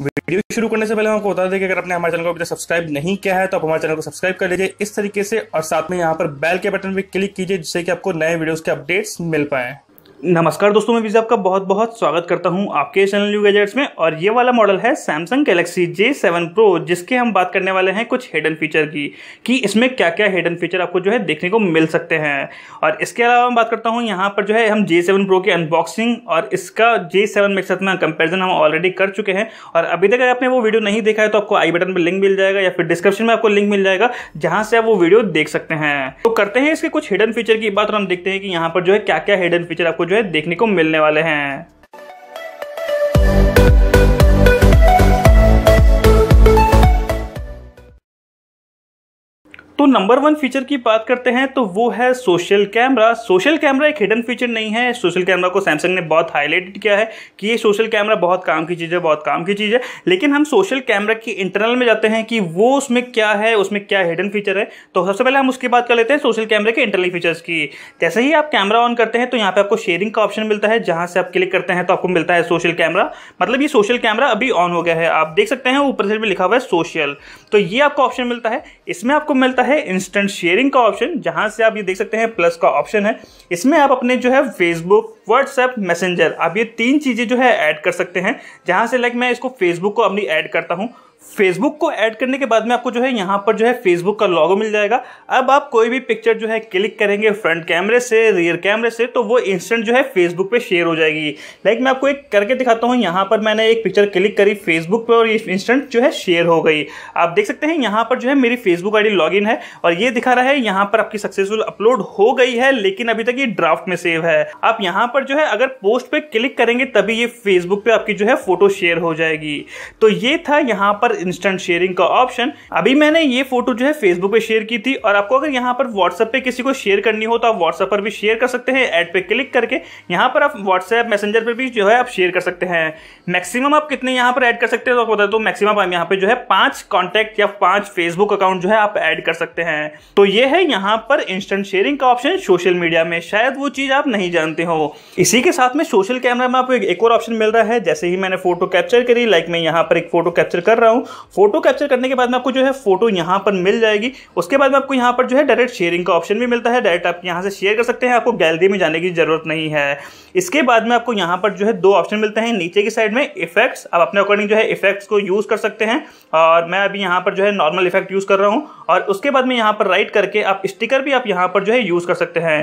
video शुरू करने से पहले हमको बता दें कि अगर आपने हमारे चैनल को अभी तक सब्सक्राइब नहीं किया है तो आप हमारे चैनल को सब्सक्राइब कर लीजिए इस तरीके से और साथ में यहाँ पर बेल के बटन पर क्लिक कीजिए जिससे कि आपको नए वीडियोस के अपडेट्स मिल पाएं नमस्कार दोस्तों मैं विजय आपका बहुत बहुत स्वागत करता हूं आपके चैनल न्यू गैजेट्स में और ये वाला मॉडल है Samsung Galaxy J seven pro जिसके हम बात करने वाले हैं कुछ हिडन फीचर की कि इसमें क्या क्या हिडन फीचर आपको जो है देखने को मिल सकते हैं और इसके अलावा मैं बात करता हूं यहां पर जो है हम जे सेवन प्रो की अनबॉक्सिंग और इसका जे सेवन के साथ में कंपेरिजन हम ऑलरेडी कर चुके हैं और अभी तक आपने वो वीडियो नहीं देखा है तो आपको आई बटन पर लिंक मिल जाएगा या फिर डिस्क्रिप्शन में आपको लिंक मिल जाएगा जहाँ से आप वो वीडियो देख सकते हैं तो करते हैं इसके कुछ हिडन फीचर की बात और हम देखते हैं कि यहाँ पर जो है क्या क्या हिडन फीचर आपको जो है देखने को मिलने वाले हैं तो नंबर वन फीचर की बात करते हैं तो वो है सोशल कैमरा सोशल कैमरा एक हिडन फीचर नहीं है सोशल कैमरा को सैमसंग ने बहुत हाईलाइटेड किया है कि ये सोशल कैमरा बहुत काम की चीज़ है बहुत काम की चीज़ है लेकिन हम सोशल कैमरा की इंटरनल में जाते हैं कि वो उसमें क्या है उसमें क्या हिडन फीचर है तो सबसे पहले हम उसकी बात कर लेते हैं सोशल कैमरे के इंटरनल फीचर्स की जैसे ही आप कैमरा ऑन करते हैं तो यहाँ पर आपको शेयरिंग का ऑप्शन मिलता है जहाँ से आप क्लिक करते हैं तो आपको मिलता है सोशल कैमरा मतलब ये सोशल कैमरा अभी ऑन हो गया है आप देख सकते हैं ऊपर से भी लिखा हुआ है सोशल तो ये आपको ऑप्शन मिलता है इसमें आपको मिलता है है इंस्टेंट शेयरिंग का ऑप्शन जहां से आप ये देख सकते हैं प्लस का ऑप्शन है इसमें आप अपने जो है फेसबुक व्हाट्सएप मैसेंजर आप ये तीन चीज़ें जो है ऐड कर सकते हैं जहां से लाइक मैं इसको फेसबुक को अपनी ऐड करता हूँ फेसबुक को ऐड करने के बाद में आपको जो है यहाँ पर जो है फेसबुक का लॉगो मिल जाएगा अब आप कोई भी पिक्चर जो है क्लिक करेंगे फ्रंट कैमरे से रियर कैमरे से तो वो इंस्टेंट जो है फेसबुक पे शेयर हो जाएगी लाइक मैं आपको एक करके दिखाता हूँ यहाँ पर मैंने एक पिक्चर क्लिक करी फेसबुक पर और ये इंस्टेंट जो है शेयर हो गई आप देख सकते हैं यहाँ पर जो है मेरी फेसबुक आई डी है और ये दिखा रहा है यहाँ पर आपकी सक्सेसफुल अपलोड हो गई है लेकिन अभी तक ये ड्राफ्ट में सेव है आप यहाँ पर जो है अगर पोस्ट पर क्लिक करेंगे तभी ये फेसबुक पे आपकी जो है फोटो शेयर हो जाएगी तो ये था यहाँ पर इंस्टेंट शेयरिंग का ऑप्शन अभी मैंने ये फोटो जो है फेसबुक पे शेयर की थी और आपको अगर यहाँ पर व्हाट्सएप पे किसी को शेयर करनी हो तो आप व्हाट्सएप पर भी शेयर कर सकते हैं एड पे क्लिक करके यहाँ पर आप व्हाट्सएप मैसेजर पर भी जो है आप शेयर कर सकते हैं मैक्सिमम आप कितने यहाँ पर ऐड कर सकते हैं तो बता दो मैक्सिमम आप यहाँ पे जो है पांच कॉन्टैक्ट या पांच फेसबुक अकाउंट जो है आप ऐड कर सकते हैं तो ये है यहाँ पर इंस्टेंट शेयरिंग का ऑप्शन सोशल मीडिया में शायद वो चीज आप नहीं जानते हो इसी के साथ में सोशल कैमरा में आपको एक और ऑप्शन मिल रहा है जैसे ही मैंने फोटो कैप्चर करी लाइक मैं यहाँ पर एक फोटो कैप्चर कर रहा हूँ हूँ फोटो कैप्चर करने के बाद में आपको जो है फोटो यहाँ पर मिल जाएगी उसके बाद में आपको यहाँ पर जो है डायरेक्ट शेयरिंग का ऑप्शन भी मिलता है डायरेक्ट आप यहाँ से शेयर कर सकते हैं आपको गैलरी में जाने की जरूरत नहीं है इसके बाद में आपको यहाँ पर जो है दो ऑप्शन मिलते हैं नीचे की साइड में इफेक्ट्स आप अपने अकॉर्डिंग जो है इफेक्ट्स को यूज़ कर सकते हैं और मैं अभी यहाँ पर जो है नॉर्मल इफेक्ट यूज़ कर रहा हूँ और उसके बाद में यहाँ पर राइट करके आप स्टिकर भी आप यहाँ पर जो है यूज़ कर सकते हैं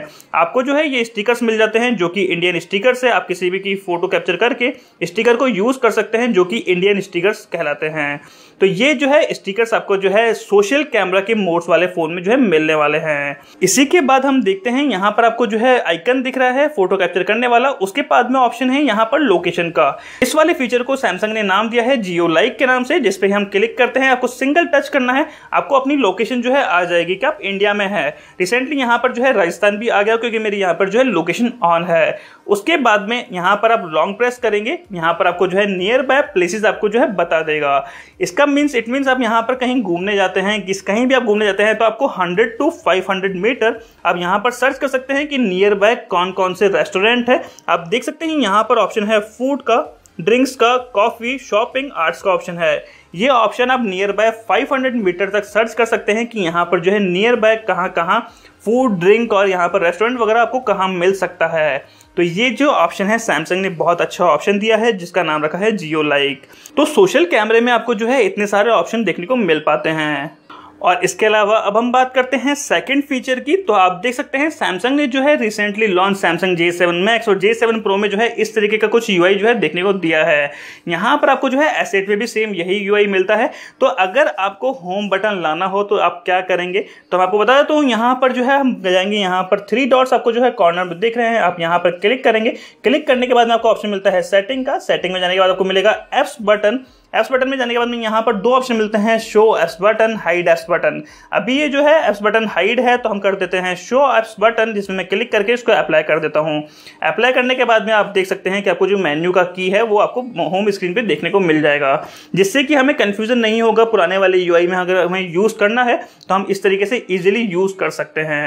आपको जो है ये स्टिकर्स मिल जाते हैं जो कि इंडियन स्टिकर्स है आप किसी भी की फोटो कैप्चर करके स्टिकर को यूज़ कर सकते हैं जो कि इंडियन स्टिकर्स कहलाते हैं तो ये जो है स्टिकर्स आपको जो है सोशल कैमरा के मोड्स वाले फोन में जो है मिलने वाले हैं इसी के बाद हम देखते हैं यहाँ पर आपको जो है आइकन दिख रहा है फोटो कैप्चर करने वाला उसके बाद में ऑप्शन है यहाँ पर लोकेशन का इस वाले फीचर को सैमसंग ने नाम दिया है जियो लाइक के नाम से जिसपे हम क्लिक करते हैं आपको सिंगल टच करना है आपको अपनी लोकेशन जो है आ जाएगी कि आप इंडिया में है रिसेंटली यहाँ पर जो है राजस्थान भी आ गया क्योंकि मेरी यहाँ पर जो है लोकेशन ऑन है उसके बाद में यहाँ पर आप लॉन्ग प्रेस करेंगे यहाँ पर आपको जो है नियर बाय प्लेसेस आपको जो है बता देगा इसका कब मीन्स इट मीन्स आप यहाँ पर कहीं घूमने जाते हैं किस कहीं भी आप घूमने जाते हैं तो आपको 100 टू 500 मीटर आप यहाँ पर सर्च कर सकते हैं कि नियर बाय कौन कौन से रेस्टोरेंट है आप देख सकते हैं यहाँ पर ऑप्शन है फूड का ड्रिंक्स का कॉफ़ी शॉपिंग आर्ट्स का ऑप्शन है ये ऑप्शन आप नियर बाय 500 मीटर तक सर्च कर सकते हैं कि यहाँ पर जो है नियर बाय कहाँ कहाँ फूड ड्रिंक और यहाँ पर रेस्टोरेंट वगैरह आपको कहाँ मिल सकता है तो ये जो ऑप्शन है सैमसंग ने बहुत अच्छा ऑप्शन दिया है जिसका नाम रखा है जियो लाइक तो सोशल कैमरे में आपको जो है इतने सारे ऑप्शन देखने को मिल पाते हैं और इसके अलावा अब हम बात करते हैं सेकंड फीचर की तो आप देख सकते हैं सैमसंग ने जो है recently launch Samsung J seven max और जे सेवन प्रो में जो है इस तरीके का कुछ यू जो है देखने को दिया है यहाँ पर आपको जो है एसेट में भी सेम यही यू मिलता है तो अगर आपको होम बटन लाना हो तो आप क्या करेंगे तो मैं आपको बता देता हूँ यहाँ पर जो है हम जाएंगे यहाँ पर थ्री डॉट्स आपको जो है कॉर्नर में देख रहे हैं आप यहाँ पर क्लिक करेंगे क्लिक करने के बाद में आपको ऑप्शन मिलता है सेटिंग का सेटिंग में जाने के बाद आपको मिलेगा एप्स बटन एप्स बटन में जाने के बाद में यहाँ पर दो ऑप्शन मिलते हैं show S button hide S button अभी ये जो है एप्स बटन हाइड है तो हम कर देते हैं शो एप्स बटन जिसमें मैं क्लिक करके इसको अप्लाई कर देता हूँ अप्लाई करने के बाद में आप देख सकते हैं कि आपको जो मेन्यू का की है वो आपको होम स्क्रीन पर देखने को मिल जाएगा जिससे कि हमें कन्फ्यूजन नहीं होगा पुराने वाले यू में अगर हमें यूज़ करना है तो हम इस तरीके से ईजिली यूज़ कर सकते हैं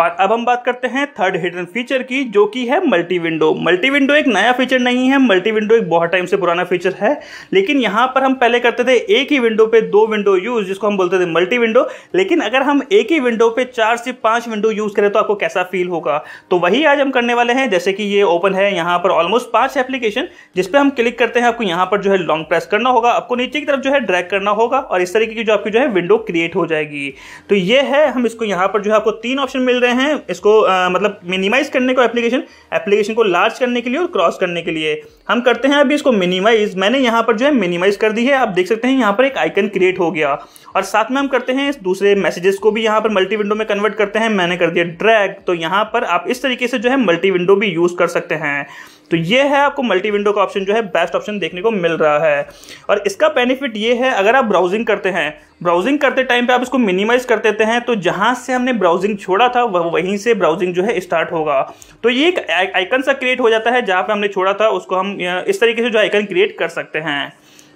और अब हम बात करते हैं थर्ड हिडन फीचर की जो कि है मल्टी विंडो मल्टी विंडो एक नया फीचर नहीं है मल्टी विंडो एक बहुत टाइम से पुराना फीचर है लेकिन यहाँ यहां पर हम पहले करते थे एक ही विंडो पे दो विंडो यूज जिसको हम बोलते थे मल्टी विंडो लेकिन अगर हम एक ही विंडो पे चार से पांच विंडो यूज करें तो आपको कैसा फील होगा तो वही आज हम करने वाले हैं जैसे कि ये ओपन है यहां पर ऑलमोस्ट पांच एप्लीकेशन जिसपे हम क्लिक करते हैं आपको यहां पर जो है लॉन्ग प्रेस करना होगा आपको नीचे की तरफ जो है ड्रैक करना होगा और इस तरीके की जो आपकी जो है विंडो क्रिएट हो जाएगी तो ये है हम इसको यहां पर जो है आपको तीन ऑप्शन मिल रहे हैं इसको मतलब मिनिमाइज करने को एप्लीकेशन एप्लीकेशन को लार्ज करने के लिए और क्रॉस करने के लिए हम करते हैं अभी इसको मिनिमाइज मैंने यहां पर जो है मिनिमाइज प्रेस कर दी है आप देख सकते हैं यहाँ पर एक आइकन क्रिएट हो गया और साथ में हम करते हैं इस दूसरे मैसेजेस को भी यहाँ पर मल्टी विंडो में कन्वर्ट करते हैं मैंने कर दिया ड्रैग तो यहाँ पर आप इस तरीके से जो है मल्टी विंडो भी यूज़ कर सकते हैं तो ये है आपको मल्टी विंडो का ऑप्शन जो है बेस्ट ऑप्शन देखने को मिल रहा है और इसका बेनिफिट ये है अगर आप ब्राउजिंग करते हैं ब्राउजिंग करते टाइम पे आप इसको मिनिमाइज कर देते हैं तो जहां से हमने ब्राउजिंग छोड़ा था वह वहीं से ब्राउजिंग जो है स्टार्ट होगा तो ये एक आइकन सा क्रिएट हो जाता है जहां पे हमने छोड़ा था उसको हम इस तरीके से जो आइकन क्रिएट कर सकते हैं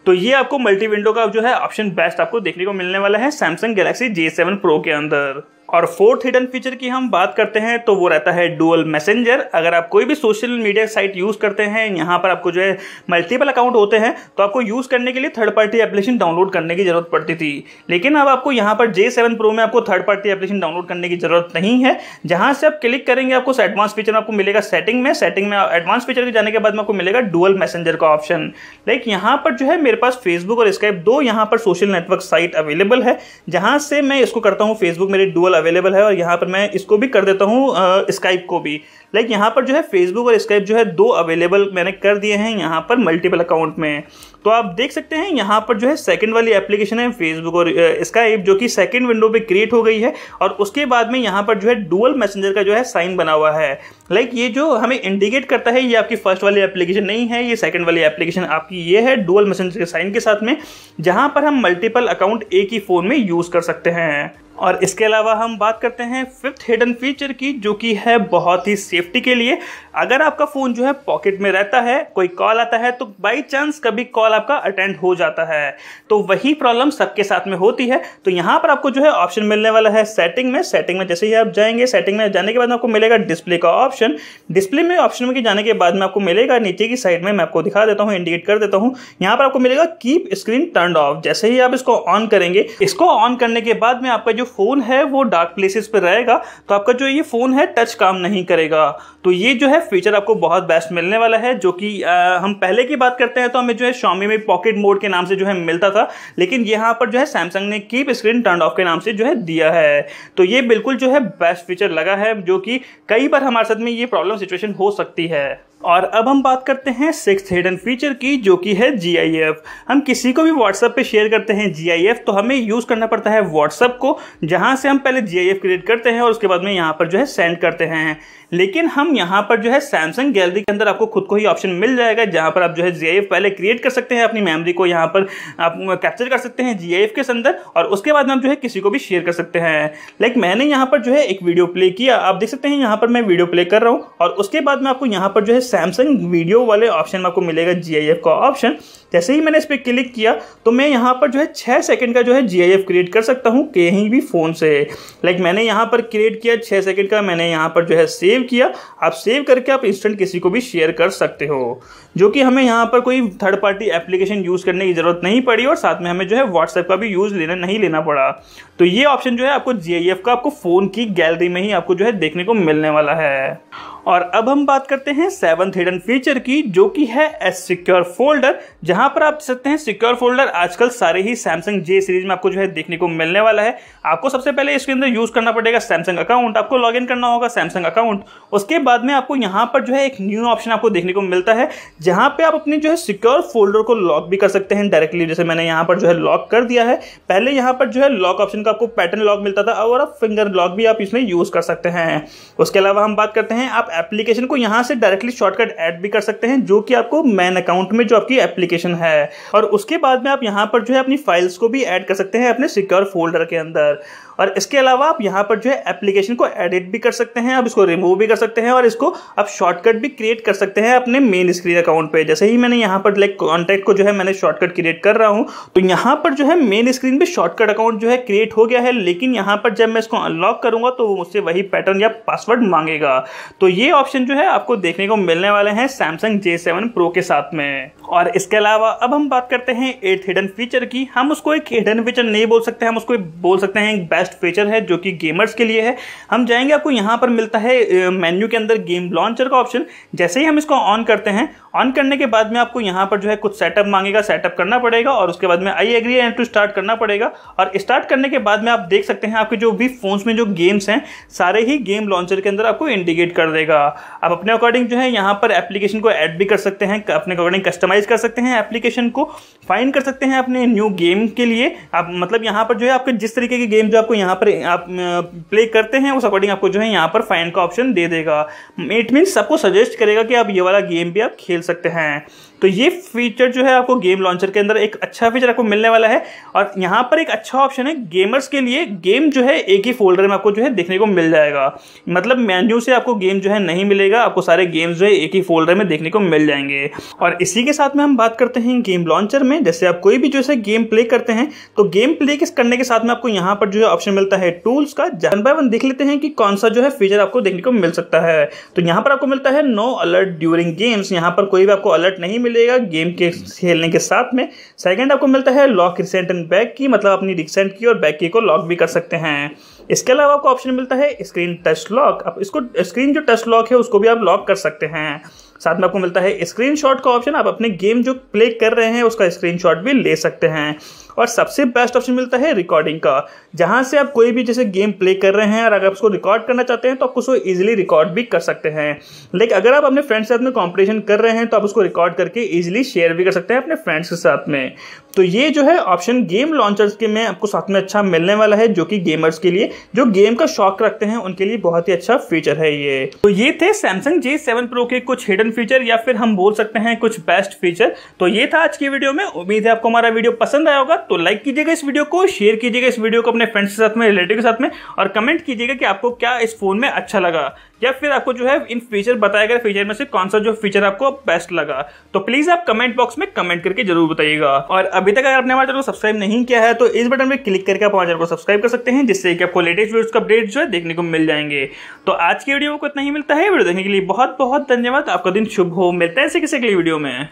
तो ये आपको मल्टी विंडो का जो है ऑप्शन बेस्ट आपको देखने को मिलने वाला है Samsung Galaxy J seven pro के अंदर और फोर्थ हिडन फीचर की हम बात करते हैं तो वो रहता है डुअल मैसेंजर अगर आप कोई भी सोशल मीडिया साइट यूज़ करते हैं यहाँ पर आपको जो है मल्टीपल अकाउंट होते हैं तो आपको यूज़ करने के लिए थर्ड पार्टी एप्लीकेशन डाउनलोड करने की ज़रूरत पड़ती थी लेकिन अब आपको यहाँ पर जे सेवन प्रो में आपको थर्ड पार्टी एप्लीकेशन डाउनलोड करने की ज़रूरत नहीं है जहाँ से आप क्लिक करेंगे आपको एडवांस फीचर आपको मिलेगा सेटिंग में सेटिंग में एडवांस फीचर के जाने के बाद में आपको मिलेगा डुअल मैसेंजर का ऑप्शन लाइक यहाँ पर जो है मेरे पास फेसबुक और स्काइप दो यहाँ पर सोशल नेटवर्क साइट अवेलेबल है जहाँ से मैं इसको करता हूँ फेसबुक मेरे डुअल अवेलेबल है और यहाँ पर मैं इसको भी कर देता हूँ स्काइप को भी लाइक यहाँ पर जो है फेसबुक और स्काइप जो है दो अवेलेबल मैंने कर दिए हैं यहाँ पर मल्टीपल अकाउंट में तो आप देख सकते हैं यहाँ पर जो है सेकंड वाली एप्लीकेशन है फेसबुक और स्काइप जो कि सेकंड विंडो पे क्रिएट हो गई है और उसके बाद में यहाँ पर जो है डुअल मैसेंजर का जो है साइन बना हुआ है लाइक ये जो हमें इंडिकेट करता है ये आपकी फर्स्ट वाली एप्लीकेशन नहीं है ये सेकंड वाली एप्लीकेशन आपकी ये है डुअल मैसेंजर के साइन के साथ में जहाँ पर हम मल्टीपल अकाउंट एक ही फ़ोन में यूज़ कर सकते हैं और इसके अलावा हम बात करते हैं फिफ्थ हिडन फीचर की जो कि है बहुत ही सेफ सेफ्टी के लिए अगर आपका फ़ोन जो है पॉकेट में रहता है कोई कॉल आता है तो बाई चांस कभी कॉल आपका अटेंड हो जाता है तो वही प्रॉब्लम सबके साथ में होती है तो यहां पर आपको जो है ऑप्शन मिलने वाला है सेटिंग में सेटिंग में जैसे ही आप जाएंगे सेटिंग में जाने के बाद आपको मिलेगा डिस्प्ले का ऑप्शन डिस्प्ले में ऑप्शन में जाने के बाद में आपको मिलेगा नीचे की साइड में मैं आपको दिखा देता हूँ इंडिकेट कर देता हूँ यहाँ पर आपको मिलेगा कीप स्क्रीन टर्न ऑफ जैसे ही आप इसको ऑन करेंगे इसको ऑन करने के बाद में आपका जो फोन है वो डार्क प्लेसेस पर रहेगा तो आपका जो ये फोन है टच काम नहीं करेगा होगा तो ये जो है फीचर आपको बहुत बेस्ट मिलने वाला है जो कि हम पहले की बात करते हैं तो हमें जो है शॉमी में पॉकेट मोड के नाम से जो है मिलता था लेकिन यहाँ पर जो है सैमसंग ने कीप स्क्रीन टर्न ऑफ के नाम से जो है दिया है तो ये बिल्कुल जो है बेस्ट फीचर लगा है जो कि कई बार हमारे साथ में ये प्रॉब्लम सिचुएशन हो सकती है और अब हम बात करते हैं सिक्स हिडन फीचर की जो कि है जी हम किसी को भी व्हाट्सएप पे शेयर करते हैं जी तो हमें यूज़ करना पड़ता है व्हाट्सअप को जहाँ से हम पहले जी क्रिएट करते हैं और उसके बाद में यहाँ पर जो है सेंड करते हैं लेकिन हम यहाँ पर जो है सैमसंग गैलरी के अंदर आपको खुद को ही ऑप्शन मिल जाएगा जहाँ पर आप जो है जी पहले क्रिएट कर सकते हैं अपनी मेमोरी को यहाँ पर आप कैप्चर कर सकते हैं जी के अंदर और उसके बाद में आप जो है किसी को भी शेयर कर सकते हैं लाइक मैंने यहाँ पर जो है एक वीडियो प्ले किया आप देख सकते हैं यहाँ पर मैं वीडियो प्ले कर रहा हूँ और उसके बाद में आपको यहाँ पर जो है सैमसंग वीडियो वाले ऑप्शन में आपको मिलेगा जी का ऑप्शन जैसे ही मैंने इस पर क्लिक किया तो मैं यहाँ पर जो है छः सेकंड का जो है जी क्रिएट कर सकता हूँ कहीं भी फ़ोन से लाइक मैंने यहाँ पर क्रिएट किया छः सेकंड का मैंने यहाँ पर जो है सेव किया आप सेव करके आप इंस्टेंट किसी को भी शेयर कर सकते हो जो कि हमें यहाँ पर कोई थर्ड पार्टी एप्लीकेशन यूज़ करने की ज़रूरत नहीं पड़ी और साथ में हमें जो है व्हाट्सएप का भी यूज़ लेना नहीं लेना पड़ा तो ये ऑप्शन जो है आपको जी का आपको फ़ोन की गैलरी में ही आपको जो है देखने को मिलने वाला है और अब हम बात करते हैं सेवंथ हिडन फीचर की जो कि है एस सिक्योर फोल्डर जहां पर आप देख सकते हैं सिक्योर फोल्डर आजकल सारे ही सैमसंग जे सीरीज में आपको जो है देखने को मिलने वाला है आपको सबसे पहले इसके अंदर यूज करना पड़ेगा सैमसंग अकाउंट आपको लॉग करना होगा सैमसंग अकाउंट उसके बाद में आपको यहाँ पर जो है एक न्यू ऑप्शन आपको देखने को मिलता है जहां पर आप अपने जो है सिक्योर फोल्डर को लॉक भी कर सकते हैं डायरेक्टली जैसे मैंने यहाँ पर जो है लॉक कर दिया है पहले यहाँ पर जो है लॉक ऑप्शन का आपको पैटर्न लॉक मिलता था और आप फिंगर लॉक भी आप इसमें यूज कर सकते हैं उसके अलावा हम बात करते हैं आप एप्लीकेशन को यहाँ से डायरेक्टली शॉर्टकट ऐड भी कर सकते हैं जो कि आपको मैन अकाउंट में जो आपकी एप्लीकेशन है और उसके बाद में आप यहाँ पर जो है अपनी फाइल्स को भी ऐड कर सकते हैं अपने सिक्योर फोल्डर के अंदर और इसके अलावा आप यहाँ पर जो है एप्लीकेशन को एडिट भी कर सकते हैं आप इसको रिमूव भी कर सकते हैं और इसको आप शॉर्टकट भी क्रिएट कर सकते हैं अपने मेन स्क्रीन अकाउंट पर जैसे ही मैंने यहाँ पर लाइक कॉन्टैक्ट को जो है मैंने शॉर्टकट क्रिएट कर रहा हूँ तो यहाँ पर जो है मेन स्क्रीन पर शॉर्टकट अकाउंट जो है क्रिएट हो गया है लेकिन यहाँ पर जब मैं इसको अनलॉक करूँगा तो वो मुझसे वही पैटर्न या पासवर्ड मांगेगा तो ये ऑप्शन जो है आपको देखने को मिलने वाले हैं सैमसंग जे सेवन प्रो के साथ में और इसके अलावा अब हम बात करते हैं एट हिडन फीचर की हम उसको एक हिडन फीचर नहीं बोल सकते हम उसको बोल सकते हैं एक बेस्ट लास्ट फीचर है जो कि गेमर्स के लिए है हम जाएंगे आपको यहाँ पर मिलता है मेन्यू के अंदर गेम लॉन्चर का ऑप्शन जैसे ही हम इसको ऑन करते हैं ऑन करने के बाद में आपको यहाँ पर जो है कुछ सेटअप मांगेगा सेटअप करना पड़ेगा और उसके बाद में I agree and to start करना पड़ेगा और स्टार्ट करने के बाद में आप देख सकते हैं आपके जो भी फोन्स में जो गेम्स हैं सारे ही गेम लॉन्चर के अंदर आपको इंडिकेट कर देगा आप अपने अकॉर्डिंग जो है यहाँ पर एप्लीकेशन को ऐड भी कर सकते हैं अपने अकॉर्डिंग कस्टमाइज कर सकते हैं एप्लीकेशन को फाइन कर सकते हैं अपने न्यू गेम के लिए आप मतलब यहाँ पर जो है आपके जिस तरीके के गेम जो आपको यहाँ पर आप प्ले करते हैं उस अकॉर्डिंग आपको जो है यहाँ पर फाइन का ऑप्शन दे देगा इट मीन्स सबको सजेस्ट करेगा कि आप ये वाला गेम भी आप खेल खेल सकते हैं तो ये फीचर जो है आपको गेम लॉन्चर के अंदर एक अच्छा फीचर आपको मिलने वाला है और यहाँ पर एक अच्छा ऑप्शन है गेमर्स के लिए गेम जो है एक ही फोल्डर में आपको जो है देखने को मिल जाएगा मतलब मेन्यू से आपको गेम जो है नहीं मिलेगा आपको सारे गेम्स जो है एक ही फोल्डर में देखने को मिल जाएंगे और इसी के साथ में हम बात करते हैं गेम लॉन्चर में जैसे आप कोई भी जो है गेम प्ले करते हैं तो गेम प्ले करने के साथ में आपको यहाँ पर जो है ऑप्शन मिलता है टूल्स का जन बाय वन देख लेते हैं कि कौन सा जो है फीचर आपको देखने को मिल सकता है तो यहाँ पर आपको मिलता है नो अलर्ट ड्यूरिंग गेम्स यहाँ पर कोई भी आपको अलर्ट नहीं मिलेगा गेम के खेलने के साथ में सेकंड आपको मिलता है लॉक रिसेंट एंड बैक की मतलब अपनी रिसेंट की और बैक की को लॉक भी कर सकते हैं इसके अलावा आपको ऑप्शन मिलता है स्क्रीन टच लॉक आप इसको स्क्रीन जो टच लॉक है उसको भी आप लॉक कर सकते हैं साथ में आपको मिलता है स्क्रीनशॉट का ऑप्शन आप अपने गेम जो प्ले कर रहे हैं उसका स्क्रीनशॉट भी ले सकते हैं और सबसे बेस्ट ऑप्शन मिलता है रिकॉर्डिंग का जहां से आप कोई भी जैसे गेम प्ले कर रहे हैं और अगर आप उसको रिकॉर्ड करना चाहते हैं तो आप उसको ईजिली रिकॉर्ड भी कर सकते हैं लेकिन अगर आप अपने फ्रेंड्स के साथ में कॉम्पिटिशन कर रहे हैं तो आप उसको रिकॉर्ड करके इजिली शेयर भी कर सकते हैं अपने फ्रेंड्स के साथ में तो ये जो है ऑप्शन गेम लॉन्चर्स के में आपको साथ में अच्छा मिलने वाला है जो कि गेमर्स के लिए जो गेम का शौक रखते हैं उनके लिए बहुत ही अच्छा फीचर है ये तो ये थे सैमसंग जे सेवन प्रो के कुछ हिडन फीचर या फिर हम बोल सकते हैं कुछ बेस्ट फीचर तो ये था आज की वीडियो में उम्मीद है आपको हमारा वीडियो पसंद आया होगा तो लाइक कीजिएगा इस वीडियो को शेयर कीजिएगा इस वीडियो को अपने फ्रेंड्स के साथ में रिलेटिव के साथ में और कमेंट कीजिएगा कि आपको क्या इस फोन में अच्छा लगा या फिर आपको जो है इन फीचर बताया गया फीचर में से कौन सा जो फीचर आपको बेस्ट लगा तो प्लीज आप कमेंट बॉक्स में कमेंट करके जरूर बताइएगा और अभी तक अगर आपने हमारे चैनल को सब्सक्राइब नहीं किया है तो इस बटन में क्लिक करके आप हमारे चैनल को सब्सक्राइब कर सकते हैं जिससे कि आपको लेटेस्ट वीडियो का अपडेट जो है देखने को मिल जाएंगे तो आज की वीडियो को इतना ही मिलता है वीडियो देखने के लिए बहुत बहुत धन्यवाद आपका दिन शुभ हो मिलता है ऐसे किसी अगली वीडियो में